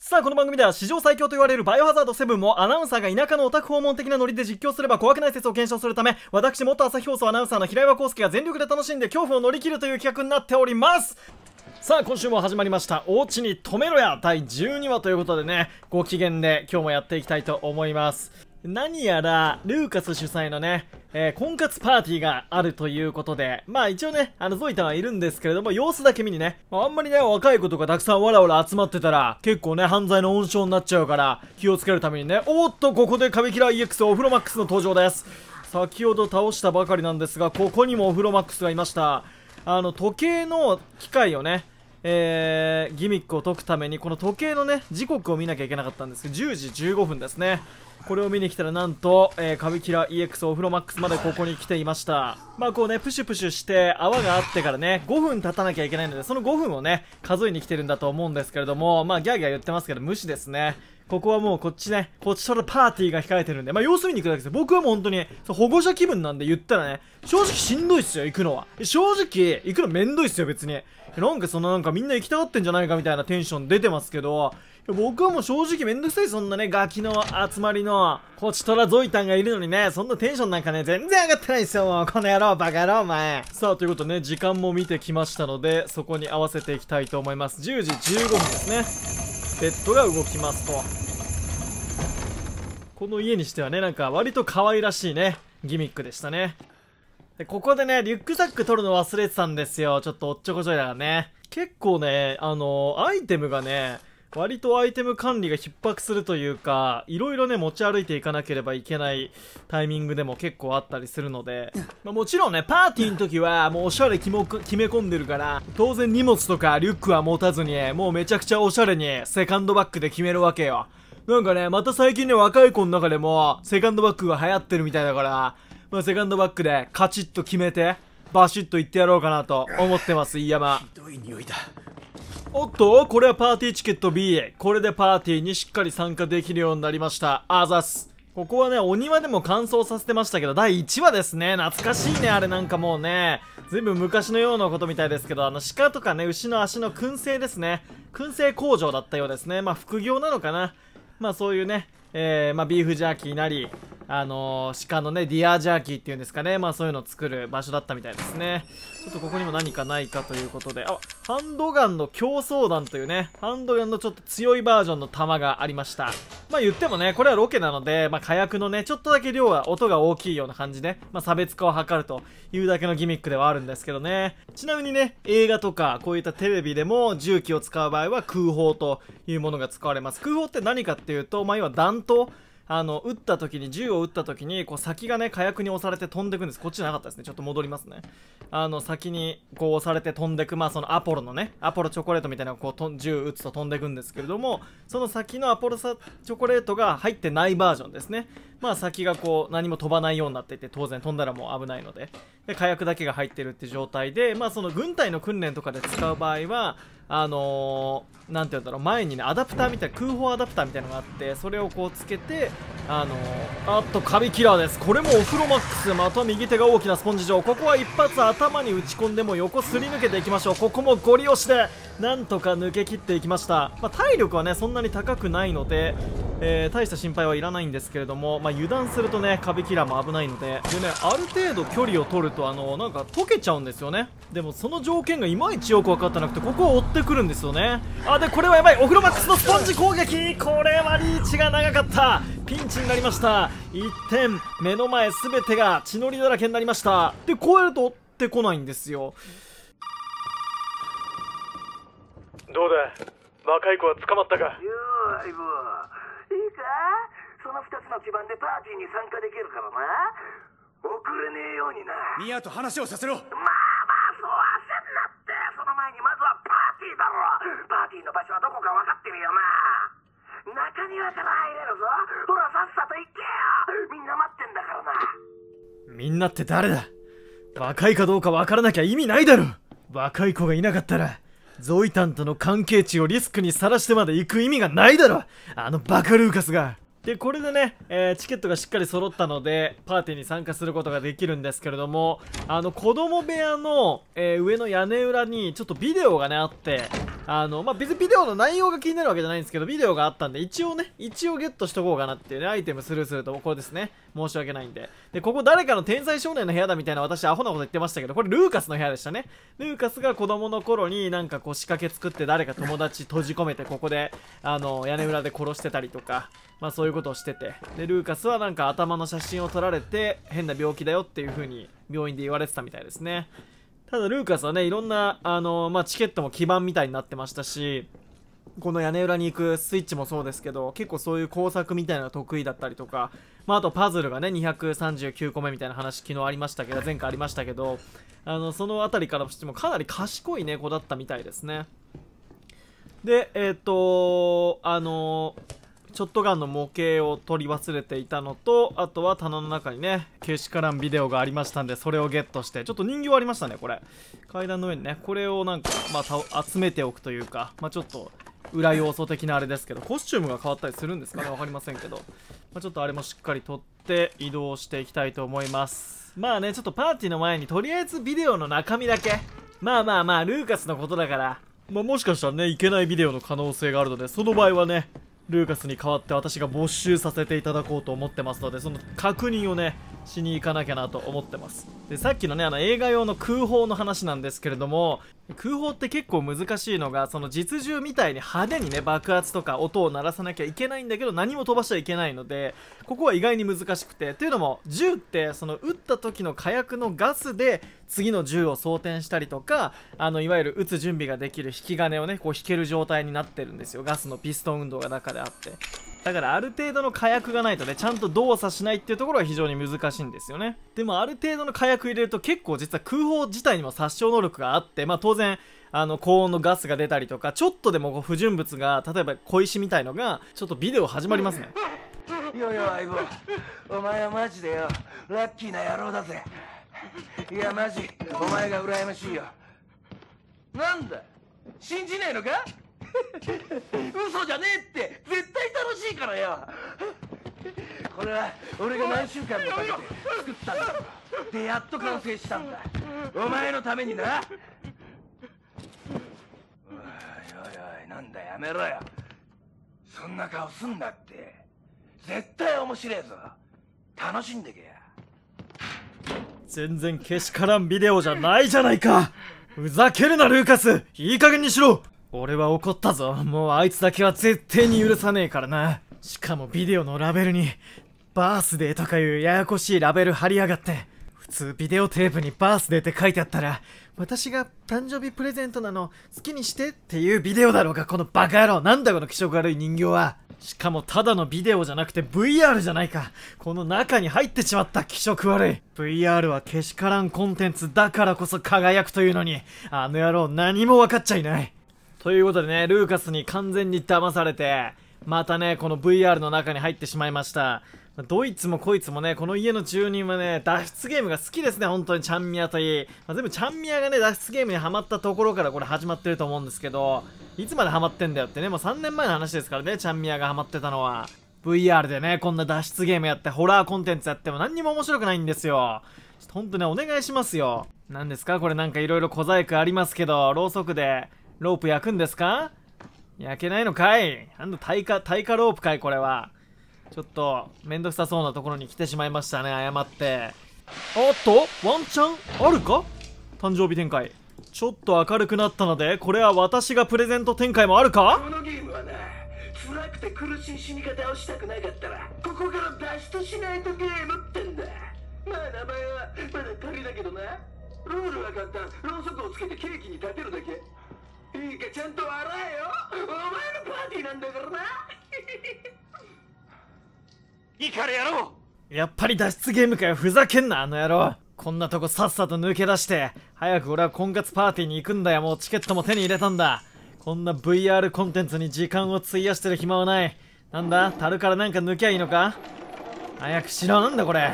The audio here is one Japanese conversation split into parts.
さあこの番組では史上最強と言われるバイオハザード7もアナウンサーが田舎のオタク訪問的なノリで実況すれば怖くない説を検証するため私元朝日放送アナウンサーの平岩康介が全力で楽しんで恐怖を乗り切るという企画になっておりますさあ今週も始まりました「おうちに止めろや」第12話ということでねご機嫌で今日もやっていきたいと思います何やら、ルーカス主催のね、えー、婚活パーティーがあるということで、まあ一応ね、あの、ゾイタンはいるんですけれども、様子だけ見にね、まあ、あんまりね、若い子とかたくさんわらわら集まってたら、結構ね、犯罪の温床になっちゃうから、気をつけるためにね、おっと、ここでカビキラー EX オフロマックスの登場です。先ほど倒したばかりなんですが、ここにもオフロマックスがいました。あの、時計の機械をね、えー、ギミックを解くためにこの時計のね時刻を見なきゃいけなかったんですけど10時15分ですねこれを見に来たらなんと、えー、カビキラ EX オフロマックスまでここに来ていましたまあこうねプシュプシュして泡があってからね5分経たなきゃいけないのでその5分をね数えに来てるんだと思うんですけれどもまあギャーギャー言ってますけど無視ですねここはもうこっちね、こっちとのパーティーが控えてるんで、まあ様子見に行くだけですよ。僕はもう本当に、そう保護者気分なんで言ったらね、正直しんどいっすよ、行くのは。正直、行くのめんどいっすよ、別に。なんかそのなんかみんな行きたがってんじゃないかみたいなテンション出てますけど、僕はもう正直めんどくさい、そんなね、ガキの集まりの、こちとらゾイタンがいるのにね、そんなテンションなんかね、全然上がってないですよ、もう。この野郎、バカ野郎、お前。さあ、ということでね、時間も見てきましたので、そこに合わせていきたいと思います。10時15分ですね。ベッドが動きますとこの家にしてはねなんか割と可愛らしいねギミックでしたねでここでねリュックサック取るの忘れてたんですよちょっとおっちょこちょいだからね結構ねあのアイテムがね割とアイテム管理が逼迫するというかいろいろね持ち歩いていかなければいけないタイミングでも結構あったりするので、まあ、もちろんねパーティーの時はもうおしゃれ決め込んでるから当然荷物とかリュックは持たずにもうめちゃくちゃおしゃれにセカンドバッグで決めるわけよなんかねまた最近ね若い子の中でもセカンドバッグが流行ってるみたいだから、まあ、セカンドバッグでカチッと決めてバシッと行ってやろうかなと思ってます飯山ひどい匂いだおっとこれはパーティーチケット B へこれでパーティーにしっかり参加できるようになりましたあざすここはねお庭でも乾燥させてましたけど第1話ですね懐かしいねあれなんかもうね随分昔のようなことみたいですけどあの鹿とかね牛の足の燻製ですね燻製工場だったようですねまあ副業なのかなまあそういうねえー、まあ、ビーフジャーキーなりあのー、鹿のねディアジャーキーっていうんですかねまあそういうのを作る場所だったみたいですねょっとここにも何かないかということで、あ、ハンドガンの競争弾というね、ハンドガンのちょっと強いバージョンの弾がありました。まあ言ってもね、これはロケなので、まあ火薬のね、ちょっとだけ量は音が大きいような感じで、まあ差別化を図るというだけのギミックではあるんですけどね。ちなみにね、映画とか、こういったテレビでも銃器を使う場合は空砲というものが使われます。空砲って何かっていうと、まあ要は弾頭。あの撃った時に銃を撃った時にこう先がね火薬に押されて飛んでくんですこっちなかったですねちょっと戻りますねあの先にこう押されて飛んでくまあそのアポロのねアポロチョコレートみたいなこう銃撃つと飛んでくんですけれどもその先のアポロチョコレートが入ってないバージョンですねまあ先がこう何も飛ばないようになっていて当然飛んだらもう危ないのでで火薬だけが入ってるって状態でまあその軍隊の訓練とかで使う場合はあのー、なんて言うんだろう、前にね、アダプターみたいな、空砲アダプターみたいなのがあって、それをこうつけて、あのー、あっと、カビキラーです。これもオフロマックス、また右手が大きなスポンジ状。ここは一発頭に打ち込んでも横すり抜けていきましょう。ここもゴリ押しで、なんとか抜け切っていきました、まあ、体力はねそんなに高くないので、えー、大した心配はいらないんですけれども、まあ、油断するとね壁キラーも危ないのででねある程度距離を取るとあのなんか溶けちゃうんですよねでもその条件がいまいちよく分かってなくてここを追ってくるんですよねあでこれはやばいオフロマックスのスポンジ攻撃これはリーチが長かったピンチになりました1点目の前全てが血のりだらけになりましたでこうやると追ってこないんですよどうだ若い子は捕まったかよう相棒いいかその二つの基盤でパーティーに参加できるからな遅れねえようになミアと話をさせろまあまあそう焦んなってその前にまずはパーティーだろパーティーの場所はどこか分かってるよな中庭から入れるぞほらさっさと行けよみんな待ってんだからなみんなって誰だ若いかどうか分からなきゃ意味ないだろ若い子がいなかったらゾイタンとの関係値をリスクにさらしてまで行く意味がないだろあのバカルーカスがでこれでね、えー、チケットがしっかり揃ったのでパーティーに参加することができるんですけれどもあの子供部屋の、えー、上の屋根裏にちょっとビデオがねあってあの、まあ、別にビデオの内容が気になるわけじゃないんですけど、ビデオがあったんで、一応ね、一応ゲットしとこうかなっていうね、アイテムスルーすると、これですね。申し訳ないんで。で、ここ誰かの天才少年の部屋だみたいな私アホなこと言ってましたけど、これルーカスの部屋でしたね。ルーカスが子供の頃になんかこう仕掛け作って誰か友達閉じ込めて、ここで、あの、屋根裏で殺してたりとか、まあそういうことをしてて。で、ルーカスはなんか頭の写真を撮られて、変な病気だよっていう風に病院で言われてたみたいですね。ただルーカスはね、いろんな、あの、まあ、チケットも基盤みたいになってましたし、この屋根裏に行くスイッチもそうですけど、結構そういう工作みたいなのが得意だったりとか、まあ、あとパズルがね、239個目みたいな話昨日ありましたけど、前回ありましたけど、あの、その辺りからしてもかなり賢い猫だったみたいですね。で、えっ、ー、と、あのーショットガンの模型を取り忘れていたのとあとは棚の中にねけしからんビデオがありましたんでそれをゲットしてちょっと人形ありましたねこれ階段の上にねこれをなんか、まあ、集めておくというか、まあ、ちょっと裏要素的なあれですけどコスチュームが変わったりするんですかね分かりませんけど、まあ、ちょっとあれもしっかり取って移動していきたいと思いますまあねちょっとパーティーの前にとりあえずビデオの中身だけまあまあまあルーカスのことだからまあ、もしかしたらねいけないビデオの可能性があるのでその場合はねルーカスに代わって私が没収させていただこうと思ってますのでその確認をねしに行かなきゃなと思ってますでさっきのねあの映画用の空砲の話なんですけれども空砲って結構難しいのがその実銃みたいに派手にね爆発とか音を鳴らさなきゃいけないんだけど何も飛ばしちゃいけないのでここは意外に難しくてというのも銃ってその撃った時の火薬のガスで次の銃を装填したりとかあのいわゆる撃つ準備ができる引き金をねこう引ける状態になってるんですよガスのピストン運動が中であってだからある程度の火薬がないとねちゃんと動作しないっていうところは非常に難しいんですよねでもある程度の火薬入れると結構実は空砲自体にも殺傷能力があってまあ当然あの高温のガスが出たりとかちょっとでも不純物が例えば小石みたいのがちょっとビデオ始まりますねよよ相棒お前はマジでよラッキーな野郎だぜいやマジお前が羨ましいよなんだ信じねえのか 嘘じゃねえって絶対楽しいからよこれは俺が何週間もかけて作ったんだでやっと完成したんだお前のためになおいおいおいなんだやめろよそんな顔すんなって絶対面白えぞ楽しんでけや全然けしからんビデオじゃないじゃないかふざけるなルーカスいい加減にしろ俺は怒ったぞもうあいつだけは絶対に許さねえからなしかもビデオのラベルにバースデーとかいうややこしいラベル貼りやがって普通ビデオテープにバースデーって書いてあったら私が誕生日プレゼントなの好きにしてっていうビデオだろうがこのバカ野郎なんだこの気色悪い人形はしかもただのビデオじゃなくて VR じゃないかこの中に入ってしまった気色悪い VR はけしからんコンテンツだからこそ輝くというのにあの野郎何も分かっちゃいないということでね、ルーカスに完全に騙されて、またね、この VR の中に入ってしまいました。ドイツもこいつもね、この家の住人はね、脱出ゲームが好きですね、本当にちゃんみやといい。まあ、全部ちゃんみやがね、脱出ゲームにはまったところからこれ始まってると思うんですけど、いつまでハマってんだよってね、もう3年前の話ですからね、ちゃんみやがハマってたのは。VR でね、こんな脱出ゲームやって、ホラーコンテンツやっても何にも面白くないんですよ。ちょっとほんとね、お願いしますよ。何ですかこれなんか色々小細工ありますけど、ろうそくでロープ焼くんですか焼けないのかいあんた耐火、耐火ロープかいこれは。ちょっと、めんどくさそうなところに来てしまいましたね、謝って。おっと、ワンチャンあるか誕生日展開。ちょっと明るくなったので、これは私がプレゼント展開もあるかこのゲームはな、辛くて苦しい死に方をしたくなかったら、ここから脱出しないとゲームってんだ。まあ名前はまだ仮だけどな。ルールは簡単、ろうそくをつけてケーキに立てるだけ。いいかちゃんと笑えよお前のパーティーなんだからな いいからやろうやっぱり脱出ゲームかよふざけんなあの野郎こんなとこさっさと抜け出して早く俺は婚活パーティーに行くんだよもうチケットも手に入れたんだこんな VR コンテンツに時間を費やしてる暇はないなんだ樽からなんか抜きゃいいのか早くしろなんだこれ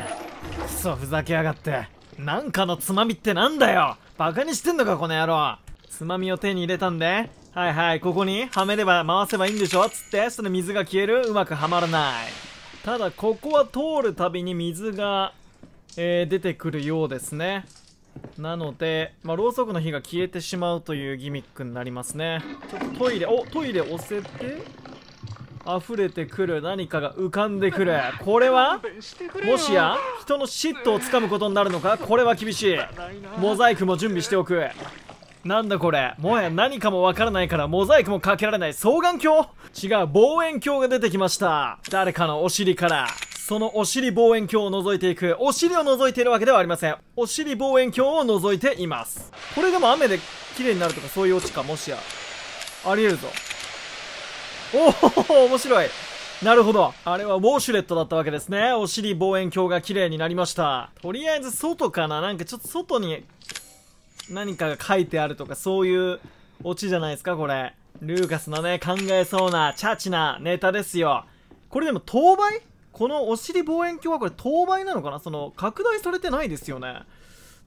クソふざけやがってなんかのつまみってなんだよバカにしてんのかこの野郎つまみを手に入れたんで、はいはい、ここにはめれば回せばいいんでしょつって、その水が消える、うまくはまらない。ただ、ここは通るたびに水が、えー、出てくるようですね。なので、まあ、ろうそくの火が消えてしまうというギミックになりますね。ちょっとトイレ、お、トイレ押せて、溢れてくる何かが浮かんでくるこれはもしや人の嫉妬をつかむことになるのかこれは厳しいモザイクも準備しておくなんだこれもはや何かもわからないからモザイクもかけられない双眼鏡違う望遠鏡が出てきました誰かのお尻からそのお尻望遠鏡を覗いていくお尻を覗いているわけではありませんお尻望遠鏡を覗いていますこれでも雨で綺麗になるとかそういうオチかもしやありえるぞおお面白いなるほど。あれはウォーシュレットだったわけですね。お尻望遠鏡が綺麗になりました。とりあえず外かななんかちょっと外に何かが書いてあるとか、そういうオチじゃないですか、これ。ルーカスのね、考えそうな、チャチなネタですよ。これでも、等倍このお尻望遠鏡はこれ、等倍なのかなその、拡大されてないですよね。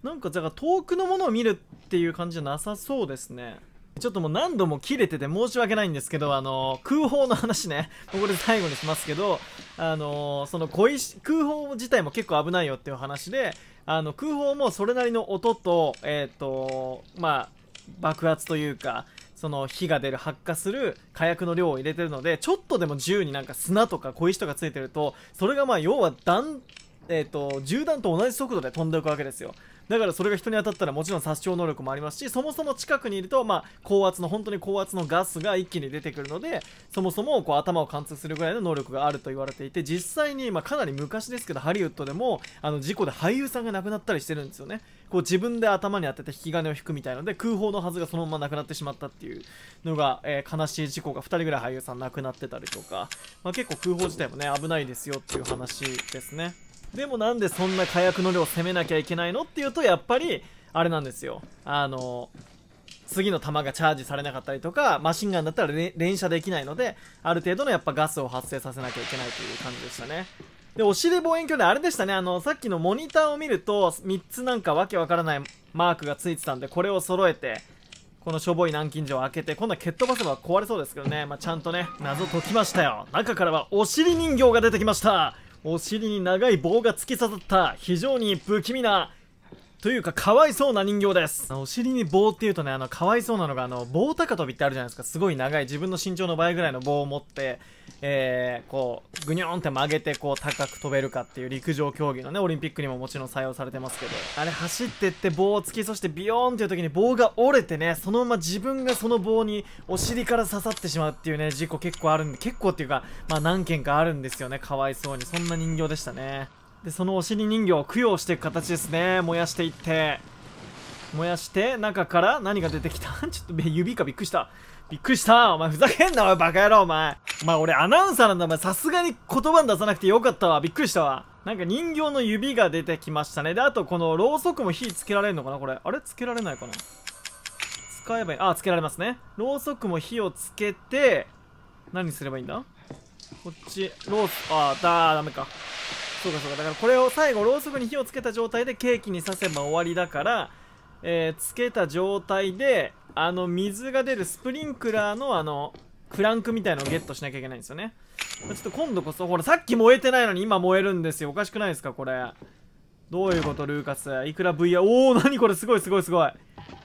なんか、だから遠くのものを見るっていう感じじゃなさそうですね。ちょっともう何度も切れてて申し訳ないんですけど、あのー、空砲の話ね、ここで最後にしますけど、あのー、その小石、空砲自体も結構危ないよっていう話で、あの空砲もそれなりの音と,、えーとまあ、爆発というかその火が出る発火する火薬の量を入れてるのでちょっとでも銃になんか砂とか小石とかついてるとそれがまあ要は弾、えーと、と銃弾と同じ速度で飛んでいくわけですよだからそれが人に当たったらもちろん殺傷能力もありますしそもそも近くにいると、まあ、高圧の本当に高圧のガスが一気に出てくるのでそもそもこう頭を貫通するぐらいの能力があると言われていて実際に、まあ、かなり昔ですけどハリウッドでもあの事故で俳優さんが亡くなったりしてるんですよねこう自分で頭に当てて引き金を引くみたいので空砲のはずがそのまま亡くなってしまったっていうのが、えー、悲しい事故が2人ぐらい俳優さん亡くなってたりとか、まあ、結構空砲自体もね危ないですよっていう話ですね。でもなんでそんな火薬の量を攻めなきゃいけないのっていうとやっぱりあれなんですよあの次の弾がチャージされなかったりとかマシンガンだったら連射できないのである程度のやっぱガスを発生させなきゃいけないという感じでしたねでお尻望遠鏡であれでしたねあのさっきのモニターを見ると3つなんかわけわからないマークがついてたんでこれを揃えてこのしょぼい南京錠を開けて今度は蹴っ飛ばせば壊れそうですけどね、まあ、ちゃんとね謎解きましたよ中からはお尻人形が出てきましたお尻に長い棒が突き刺さった非常に不気味なというかかわいそうな人形ですお尻に棒っていうとねあのかわいそうなのがあの棒高跳びってあるじゃないですかすごい長い自分の身長の倍ぐらいの棒を持ってえー、こうぐにょんって曲げてこう高く飛べるかっていう陸上競技のねオリンピックにももちろん採用されてますけどあれ走ってって棒を突きそしてビヨーンっていう時に棒が折れてねそのまま自分がその棒にお尻から刺さってしまうっていうね事故結構あるんで結構っていうかまあ何件かあるんですよねかわいそうにそんな人形でしたねでそのお尻人形を供養していく形ですね燃やしていって燃やして中から何が出てきた ちょっと指かびっくりしたびっくりしたお前ふざけんなお前バカ野郎お前お前俺アナウンサーなんだお前さすがに言葉に出さなくてよかったわびっくりしたわなんか人形の指が出てきましたねであとこのろうそくも火つけられるのかなこれあれつけられないかな使えばいいあつけられますねろうそくも火をつけて何すればいいんだこっちロースあだダメかそうかそうかだからこれを最後ろうそくに火をつけた状態でケーキに刺せば終わりだからえー、つけた状態であの水が出るスプリンクラーのあのクランクみたいのをゲットしなきゃいけないんですよねちょっと今度こそほらさっき燃えてないのに今燃えるんですよおかしくないですかこれどういうことルーカスいくら VR おお何これすごいすごいすごい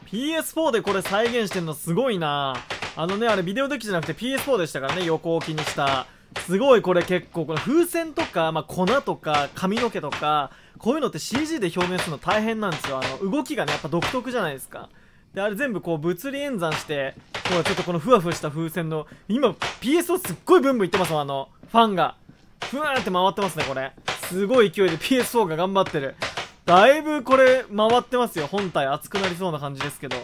PS4 でこれ再現してんのすごいなあのねあれビデオデッキじゃなくて PS4 でしたからね横置きにしたすごいこれ結構この風船とか、まあ、粉とか髪の毛とかこういうのって CG で表現するの大変なんですよあの動きがねやっぱ独特じゃないですかであれ全部こう物理演算してほらちょっとこのふわふわした風船の今 PSO すっごいブンブンいってますもんあのファンがふわーって回ってますねこれすごい勢いで PSO が頑張ってるだいぶこれ回ってますよ本体熱くなりそうな感じですけど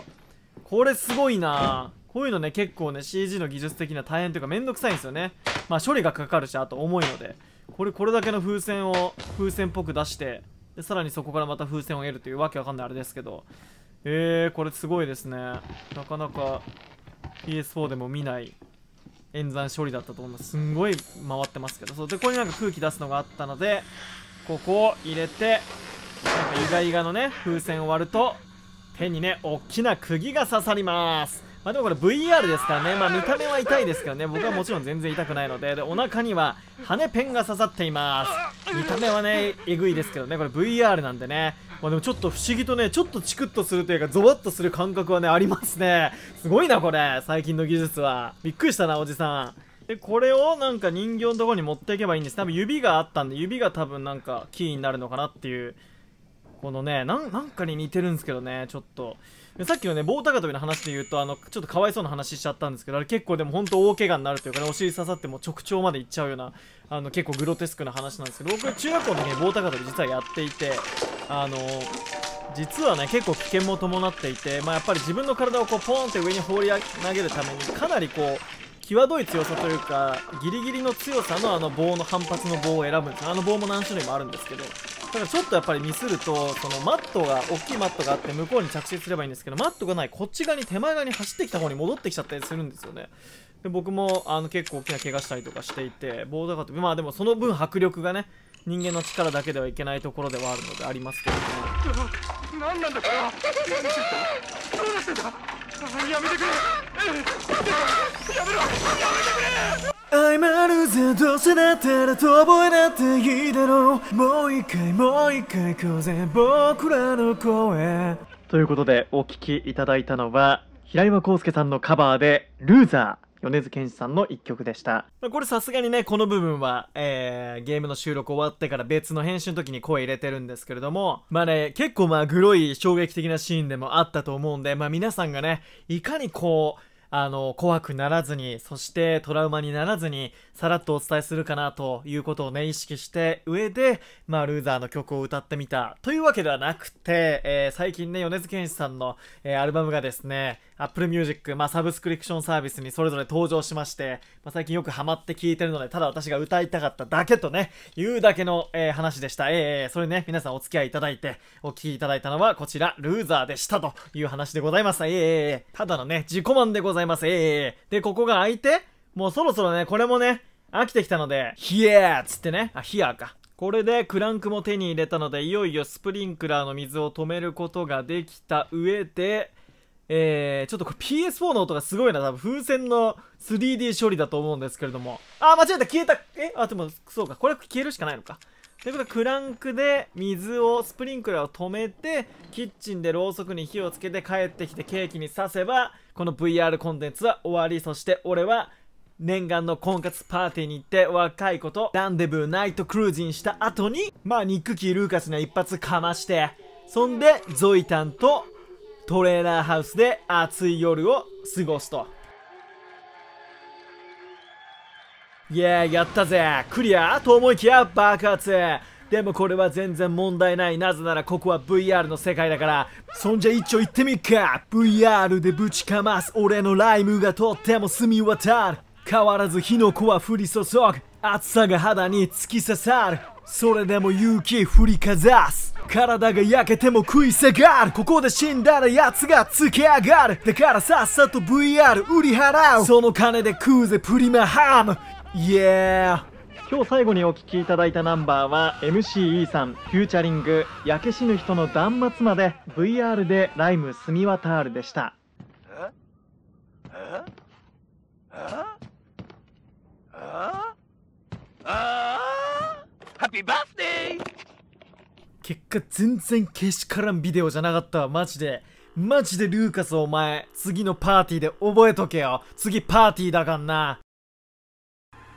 これすごいなこういうのね結構ね CG の技術的な大変というかめんどくさいんですよねまあ処理がかかるしあと重いのでこれこれだけの風船を風船っぽく出してでさらにそこからまた風船を得るというわけわかんないあれですけどえー、これすごいですねなかなか PS4 でも見ない演算処理だったと思いますすんごい回ってますけどそうでここになんか空気出すのがあったのでここを入れてなんかイガイガのね風船を割ると手にね大きな釘が刺さりますまあ、でもこれ VR ですからね、まあ、見た目は痛いですけどね僕はもちろん全然痛くないのででお腹には羽ペンが刺さっています見た目はねえぐいですけどねこれ VR なんでねまあ、でもちょっと不思議とねちょっとチクッとするというかゾワッとする感覚はねありますねすごいなこれ最近の技術はびっくりしたなおじさんでこれをなんか人形のところに持っていけばいいんです多分指があったんで指が多分なんかキーになるのかなっていうこのねなんかに似てるんですけどねちょっとさっきのね棒高跳びの話で言うとあのちょっとかわいそうな話しちゃったんですけどあれ結構でも本当大怪我になるというかねお尻刺さっても直腸までいっちゃうようなあの結構グロテスクな話なんですけど僕中学校の時に棒高跳び実はやっていてあの実はね結構危険も伴っていて、まあ、やっぱり自分の体をこうポーンって上に放り投げるためにかなりこう際どい強さというかギリギリの強さのあの棒の反発の棒を選ぶんですあの棒も何種類もあるんですけどだからちょっとやっぱりミスるとそのマットが大きいマットがあって向こうに着地すればいいんですけどマットがないこっち側に手前側に走ってきた方に戻ってきちゃったりするんですよねで僕もあの結構大きな怪我したりとかしていてボードがまあでもその分迫力がね人間の力だけではいけないところではあるのでありますけれども、ね、なんだこれはやめてくれやめろやめてくれるぜどうせったら遠吠えっていいだろうもう一回もう一回こぜ僕らの声ということでお聴きいただいたのは平岩康介さんのカバーで「ルーザー」米津玄師さんの一曲でしたこれさすがにねこの部分は、えー、ゲームの収録終わってから別の編集の時に声入れてるんですけれどもまあね結構まあグロい衝撃的なシーンでもあったと思うんでまあ皆さんがねいかにこうあの、怖くならずに、そしてトラウマにならずに、さらっとお伝えするかなということをね、意識して上で、まあ、ルーザーの曲を歌ってみたというわけではなくて、えー、最近ね、米津玄師さんの、えー、アルバムがですね、Apple Music、まあ、サブスクリプションサービスにそれぞれ登場しまして、まあ、最近よくハマって聴いてるので、ただ私が歌いたかっただけとね、いうだけの、えー、話でした。えー、それね、皆さんお付き合いいただいて、お聴きいただいたのはこちら、ルーザーでしたという話でございます。えー、ただのね、自己満でございます。ざいます。えー、で、ここが開いて、もうそろそろね、これもね、飽きてきたので、ヒエーっつってね、あ、ヒアーか。これでクランクも手に入れたので、いよいよスプリンクラーの水を止めることができた上で、えー、ちょっとこれ PS4 の音がすごいな、多分風船の 3D 処理だと思うんですけれども。あ、間違えた消えたえあ、でも、そうか、これ消えるしかないのか。ということで、クランクで水を、スプリンクラーを止めて、キッチンでろうそくに火をつけて帰ってきてケーキに刺せば、この VR コンテンツは終わりそして俺は念願の婚活パーティーに行って若い子とランデブーナイトクルージンした後にまあニック・キー・ルーカスには一発かましてそんでゾイタンとトレーラーハウスで暑い夜を過ごすといややったぜクリアと思いきや爆発でもこれは全然問題ないなぜならここは VR の世界だからそんじゃ一丁行ってみっか VR でぶちかます俺のライムがとっても澄み渡る変わらず火の粉は降り注ぐ暑さが肌に突き刺さるそれでも勇気振りかざす体が焼けても食い下がるここで死んだら奴が突き上がるだからさっさと VR 売り払うその金で食うぜプリマハムイエー今日最後にお聴きいただいたナンバーは MCE さんフューチャリング「焼け死ぬ人の断末魔」で VR でライムスミワタールでしたハッピーバースデー結果全然けしからんビデオじゃなかったわマジでマジでルーカスお前次のパーティーで覚えとけよ次パーティーだかんな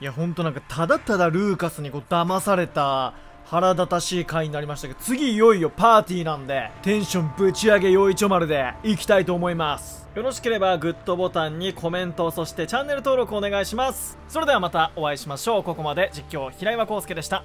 いやほんとなんかただただルーカスにこう騙された腹立たしい回になりましたけど次いよいよパーティーなんでテンションぶち上げよいちょ丸でいきたいと思いますよろしければグッドボタンにコメントそしてチャンネル登録お願いしますそれではまたお会いしましょうここまで実況平岩康介でした